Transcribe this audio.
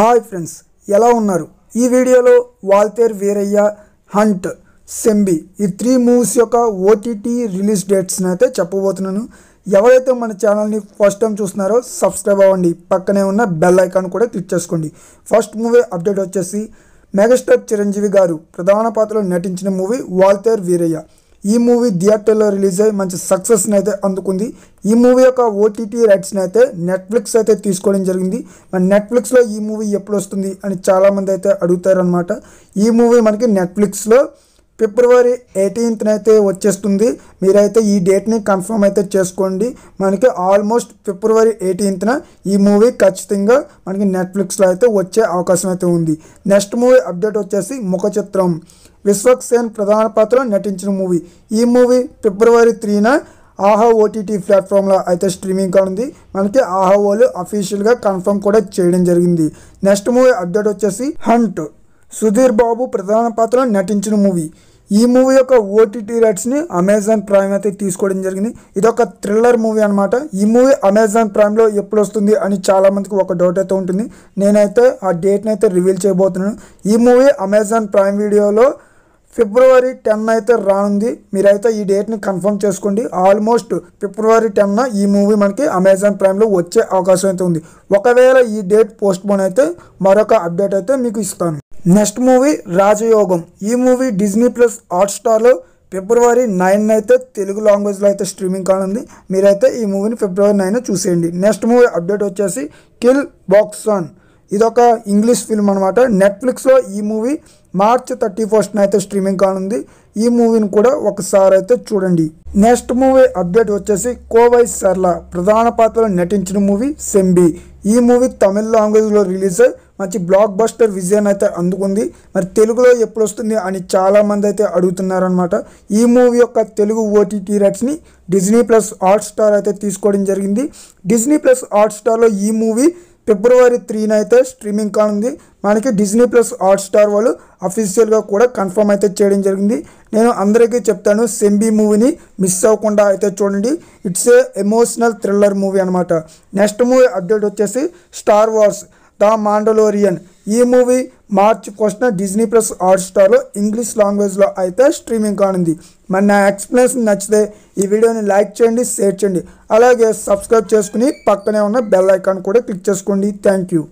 hi friends ఎలా ఉన్నారు ఈ వీడియోలో వాల్తేర్ వీరయ్య హంట్ సెంబి ఈ త్రీ మూవీస్ యొక్క ఓటీటీ రిలీజ్ డేట్స్ని అయితే చెప్పబోతున్నాను ఎవరైతే మన ఛానల్ని ఫస్ట్ టైం చూస్తున్నారో సబ్స్క్రైబ్ అవ్వండి పక్కనే ఉన్న బెల్ ఐకాన్ కూడా క్లిక్ చేసుకోండి ఫస్ట్ మూవీ అప్డేట్ వచ్చేసి మెగాస్టార్ చిరంజీవి గారు ప్రధాన పాత్రలో నటించిన మూవీ వాల్తేర్ వీరయ్య ఈ మూవీ థియేటర్లో రిలీజ్ అయ్యి మంచి సక్సెస్ని అయితే అందుకుంది ఈ మూవీ యొక్క ఓటీటీ రైట్స్ని అయితే నెట్ఫ్లిక్స్ అయితే తీసుకోవడం జరిగింది మరి నెట్ఫ్లిక్స్లో ఈ మూవీ ఎప్పుడు వస్తుంది అని చాలామంది అయితే అడుగుతారనమాట ఈ మూవీ మనకి నెట్ఫ్లిక్స్లో ఫిబ్రవరి ఎయిటీన్త్న అయితే వచ్చేస్తుంది మీరైతే ఈ డేట్ని కన్ఫర్మ్ అయితే చేసుకోండి మనకి ఆల్మోస్ట్ ఫిబ్రవరి ఎయిటీన్త్న ఈ మూవీ ఖచ్చితంగా మనకి నెట్ఫ్లిక్స్లో అయితే వచ్చే అవకాశం అయితే ఉంది నెక్స్ట్ మూవీ అప్డేట్ వచ్చేసి ముఖ చిత్రం విశ్వక్సేన్ ప్రధాన పాత్రలో నటించిన మూవీ ఈ మూవీ ఫిబ్రవరి త్రీన ఆహా ఓటీటీ ప్లాట్ఫామ్లో అయితే స్ట్రీమింగ్ ఉంది మనకి ఆహా వాళ్ళు అఫీషియల్గా కన్ఫర్మ్ కూడా చేయడం జరిగింది నెక్స్ట్ మూవీ అప్డేట్ వచ్చేసి హంట్ సుధీర్ బాబు ప్రధాన పాత్రలో నటించిన మూవీ ఈ మూవీ యొక్క ఓటీటీ రైట్స్ని అమెజాన్ ప్రైమ్ అయితే తీసుకోవడం జరిగింది ఇది ఒక థ్రిల్లర్ మూవీ అనమాట ఈ మూవీ అమెజాన్ ప్రైమ్లో ఎప్పుడు వస్తుంది అని చాలామందికి ఒక డౌట్ అయితే ఉంటుంది నేనైతే ఆ డేట్ని అయితే రివీల్ చేయబోతున్నాను ఈ మూవీ అమెజాన్ ప్రైమ్ వీడియోలో ఫిబ్రవరి టెన్ అయితే రానుంది మీరైతే ఈ డేట్ని కన్ఫర్మ్ చేసుకోండి ఆల్మోస్ట్ ఫిబ్రవరి టెన్న ఈ మూవీ మనకి అమెజాన్ ప్రైమ్లో వచ్చే అవకాశం అయితే ఉంది ఒకవేళ ఈ డేట్ పోస్ట్పోన్ అయితే మరొక అప్డేట్ అయితే మీకు ఇస్తాను నెక్స్ట్ మూవీ రాజయోగం ఈ మూవీ డిజ్నీ ప్లస్ హాట్స్టార్లో ఫిబ్రవరి నైన్ అయితే తెలుగు లాంగ్వేజ్లో అయితే స్ట్రీమింగ్ కానుంది మీరైతే ఈ మూవీని ఫిబ్రవరి నైన్ చూసేయండి నెక్స్ట్ మూవీ అప్డేట్ వచ్చేసి కిల్ బాక్సాన్ ఇదొక ఇంగ్లీష్ ఫిల్మ్ అనమాట నెట్ఫ్లిక్స్లో ఈ మూవీ మార్చ్ థర్టీ ఫస్ట్న అయితే స్ట్రీమింగ్ కానుంది ఈ మూవీని కూడా ఒకసారి అయితే చూడండి నెక్స్ట్ మూవీ అప్డేట్ వచ్చేసి కోవై సర్ల ప్రధాన పాత్రలో నటించిన మూవీ సెంబి ఈ మూవీ తమిళ లాంగ్వేజ్లో రిలీజ్ అయ్యి మంచి బ్లాక్ బస్టర్ విజయం అయితే అందుకుంది మరి తెలుగులో ఎప్పుడు వస్తుంది అని చాలామంది అయితే అడుగుతున్నారనమాట ఈ మూవీ యొక్క తెలుగు ఓటీటీ రైట్స్ని డిజ్నీ ప్లస్ హాట్ స్టార్ అయితే తీసుకోవడం జరిగింది డిజ్నీ ప్లస్ హాట్ స్టార్లో ఈ మూవీ ఫిబ్రవరి త్రీన అయితే స్ట్రీమింగ్ కానుంది మనకి డిజ్నీ ప్లస్ హాట్ స్టార్ వాళ్ళు అఫీషియల్గా కూడా కన్ఫర్మ్ అయితే చేయడం జరిగింది నేను అందరికీ చెప్తాను సెంబీ మూవీని మిస్ అవ్వకుండా అయితే చూడండి it's a emotional thriller movie అనమాట నెక్స్ట్ మూవీ అప్డేట్ వచ్చేసి స్టార్ వార్స్ ద మాండలోరియన్ ఈ మూవీ మార్చ్ ఫస్ట్న డిజ్నీ ప్లస్ హాట్స్టార్లో ఇంగ్లీష్ లాంగ్వేజ్లో అయితే స్ట్రీమింగ్ కానుంది మరి నా ఎక్స్ప్లెనేషన్ నచ్చితే ఈ వీడియోని లైక్ చేయండి షేర్ చేయండి అలాగే సబ్స్క్రైబ్ చేసుకుని పక్కనే ఉన్న బెల్ ఐకాన్ కూడా క్లిక్ చేసుకోండి థ్యాంక్ యూ